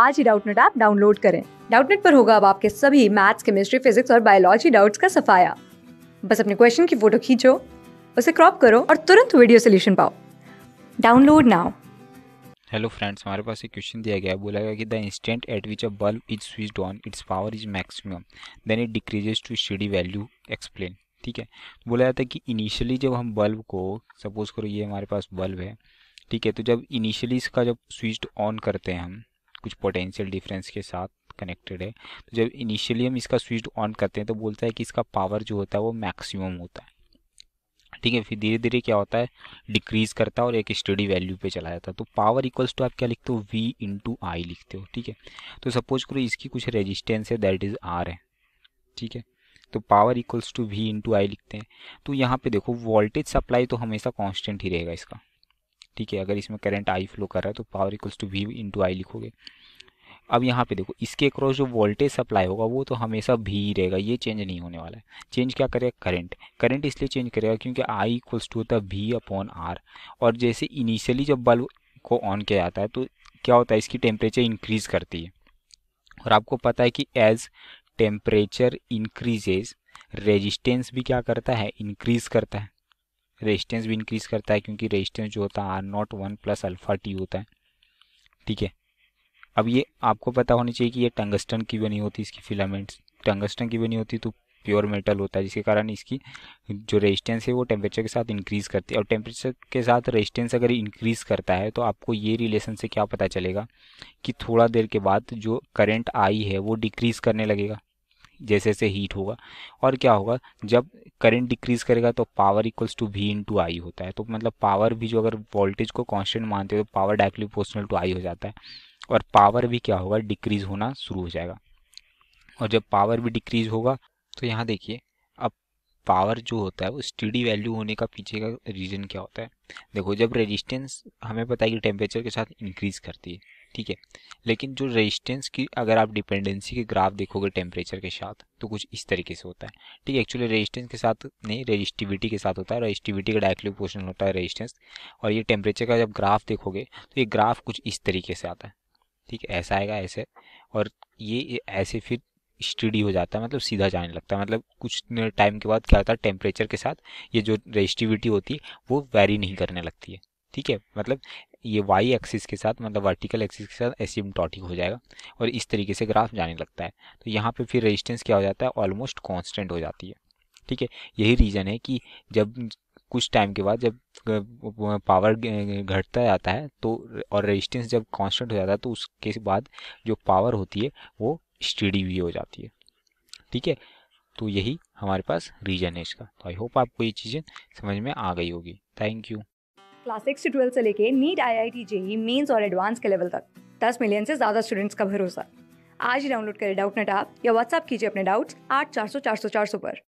आज ही Doubtnut app download करें डाउटनेट पर होगा अब आपके सभी मैथ्स केमिस्ट्री फिजिक्स और बायोलॉजी डाउट्स का सफाया बस अपने क्वेश्चन की फोटो खींचो उसे क्रॉप करो और तुरंत वीडियो सोल्यूशन पाओ डाउनलोड नाउ हेलो फ्रेंड्स हमारे पास एक क्वेश्चन दिया गया है बोला गया कि the instant at which a bulb is switch on its power is maximum then it decreases to steady value explain ठीक है बोला जाता है कि इनिशियली जब हम बल्ब को सपोज करो ये हमारे पास बल्ब है ठीक है तो जब इनिशियली इसका जब स्विच ऑन करते हैं हम कुछ पोटेंशियल डिफरेंस के साथ कनेक्टेड है तो जब इनिशियली हम इसका स्विच ऑन करते हैं तो बोलता है कि इसका पावर जो होता है वो मैक्सिमम होता है ठीक है फिर धीरे धीरे क्या होता है डिक्रीज करता है और एक स्टडी वैल्यू पे चला जाता है तो पावर इक्वल्स टू आप क्या लिखते हो वी इंटू आई लिखते हो ठीक है तो सपोज करो इसकी कुछ रेजिस्टेंस है दैट इज़ आर है ठीक है तो power equals to V into I लिखते हैं तो यहाँ पे देखो वोल्टेज सप्लाई तो हमेशा कॉन्स्टेंट ही रहेगा इसका ठीक है अगर इसमें करंट आई फ्लो कर रहा है तो power equals to V into I लिखोगे अब यहाँ पे देखो इसके अक्रॉस जो वोल्टेज सप्लाई होगा वो तो हमेशा भी ही रहेगा ये चेंज नहीं होने वाला है चेंज क्या करेगा करंट करंट इसलिए चेंज करेगा क्योंकि आई इक्वल्स टू होता है वी अपॉन आर और जैसे इनिशियली जब बल्ब को ऑन किया जाता है तो क्या होता है इसकी टेम्परेचर इंक्रीज करती है और आपको पता है कि एज टेम्परेचर इंक्रीजेज रेजिस्टेंस भी क्या करता है इंक्रीज करता है रेजिस्टेंस भी इंक्रीज करता है क्योंकि रेजिस्टेंस जो होता है R not one plus alpha T होता है ठीक है अब ये आपको पता होनी चाहिए कि ये टंगस्टन की बनी होती इसकी फिलामेंट्स टंगस्टन की बनी होती तो प्योर मेटल होता है जिसके कारण इसकी जो रेजिस्टेंस है वो टेम्परेचर के साथ इंक्रीज़ करती है और टेम्परेचर के साथ रेजिस्टेंस अगर इंक्रीज़ करता है तो आपको ये रिलेशन से क्या पता चलेगा कि थोड़ा देर के बाद जो करंट आई है वो डिक्रीज़ करने लगेगा जैसे जैसे हीट होगा और क्या होगा जब करंट डिक्रीज करेगा तो power equals to V two I होता है तो मतलब पावर भी जो अगर वोल्टेज को कांस्टेंट मानते हैं तो power directly proportional to I हो जाता है और पावर भी क्या होगा डिक्रीज होना शुरू हो जाएगा और जब पावर भी डिक्रीज होगा तो यहाँ देखिए पावर जो होता है वो स्टडी वैल्यू होने का पीछे का रीज़न क्या होता है देखो जब रेजिस्टेंस हमें पता है कि टेम्परेचर के साथ इंक्रीज़ करती है ठीक है लेकिन जो रेजिस्टेंस की अगर आप डिपेंडेंसी के ग्राफ देखोगे टेम्परेचर के साथ तो कुछ इस तरीके से होता है ठीक है एक्चुअली रेजिस्टेंस के साथ नहीं रेजिस्टिविटी के साथ होता है रेजिस्टिविटी का डायरेक्टली पोर्शन होता है रेजिस्टेंस और ये टेम्परेचर का जब ग्राफ देखोगे तो ये ग्राफ कुछ इस तरीके से आता है ठीक है ऐसा आएगा ऐसे और ये ऐसे फिर स्टडी हो जाता है मतलब सीधा जाने लगता है मतलब कुछ टाइम के बाद क्या होता है टेम्परेचर के साथ ये जो रेजिस्टिविटी होती है वो वेरी नहीं करने लगती है ठीक है मतलब ये वाई एक्सिस के साथ मतलब वर्टिकल एक्सिस के साथ एसिम्टोटिक हो जाएगा और इस तरीके से ग्राफ जाने लगता है तो यहाँ पे फिर रेजिस्टेंस क्या हो जाता है ऑलमोस्ट कांस्टेंट हो जाती है ठीक है यही रीज़न है कि जब कुछ टाइम के बाद जब पावर घटता जाता है तो और रेजिस्टेंस जब कांस्टेंट हो जाता है तो उसके बाद जो पावर होती है वो स्टडी भी हो जाती है ठीक है तो यही हमारे पास रीजन है इसका तो आई होप आपको ये चीज़ें समझ में आ गई होगी थैंक यू क्लास सिक्स से ट्वेल्थ से लेके NEET I I T JEE mains और एडवांस के लेवल तक दस मिलियन से ज़्यादा स्टूडेंट्स का भरोसा आज ही डाउनलोड करें डाउट नेट आप या व्हाट्सअप कीजिए अपने डाउट्स आठ चार सौ चार सौ चार सौ पर